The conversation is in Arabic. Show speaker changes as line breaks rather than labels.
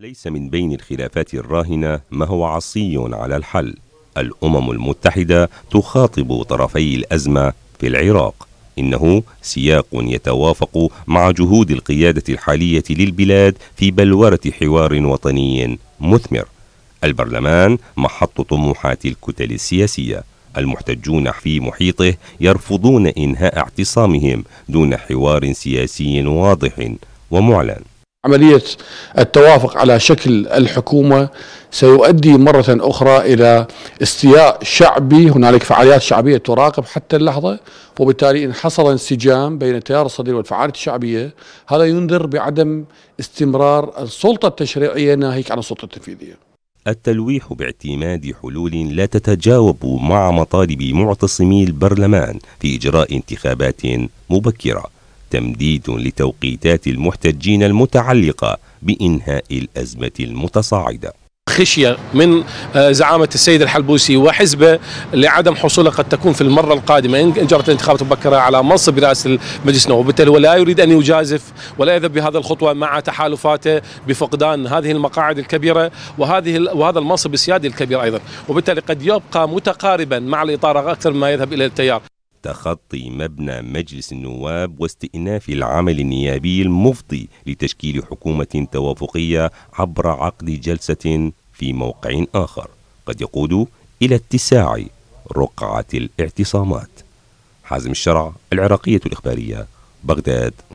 ليس من بين الخلافات الراهنة ما هو عصي على الحل الأمم المتحدة تخاطب طرفي الأزمة في العراق إنه سياق يتوافق مع جهود القيادة الحالية للبلاد في بلورة حوار وطني مثمر البرلمان محط طموحات الكتل السياسية المحتجون في محيطه يرفضون إنهاء اعتصامهم دون حوار سياسي واضح ومعلن
عملية التوافق على شكل الحكومة سيؤدي مرة أخرى إلى استياء شعبي هنالك فعاليات شعبية تراقب حتى اللحظة وبالتالي إن حصل انسجام بين التيار الصدير والفعاليات الشعبية هذا ينذر بعدم استمرار السلطة التشريعية ناهيك عن السلطة التنفيذية
التلويح باعتماد حلول لا تتجاوب مع مطالب معتصمي البرلمان في إجراء انتخابات مبكرة تمديد لتوقيتات المحتجين المتعلقة بإنهاء الأزمة المتصاعدة
خشية من آه، زعامة السيد الحلبوسي وحزبه لعدم حصوله قد تكون في المرة القادمة إن جرت الانتخابات المبكرة على منصب رئاسة المجلس النواب، وبالتالي هو لا يريد أن يجازف ولا يذهب بهذا الخطوة مع تحالفاته بفقدان هذه المقاعد الكبيرة وهذه وهذا المنصب السيادي الكبير أيضا وبالتالي قد يبقى متقاربا مع الإطار أكثر مما يذهب إلى التيار
تخطي مبنى مجلس النواب واستئناف العمل النيابي المفضي لتشكيل حكومة توافقية عبر عقد جلسة في موقع آخر قد يقود إلى اتساع رقعة الاعتصامات حازم الشرع العراقية الإخبارية بغداد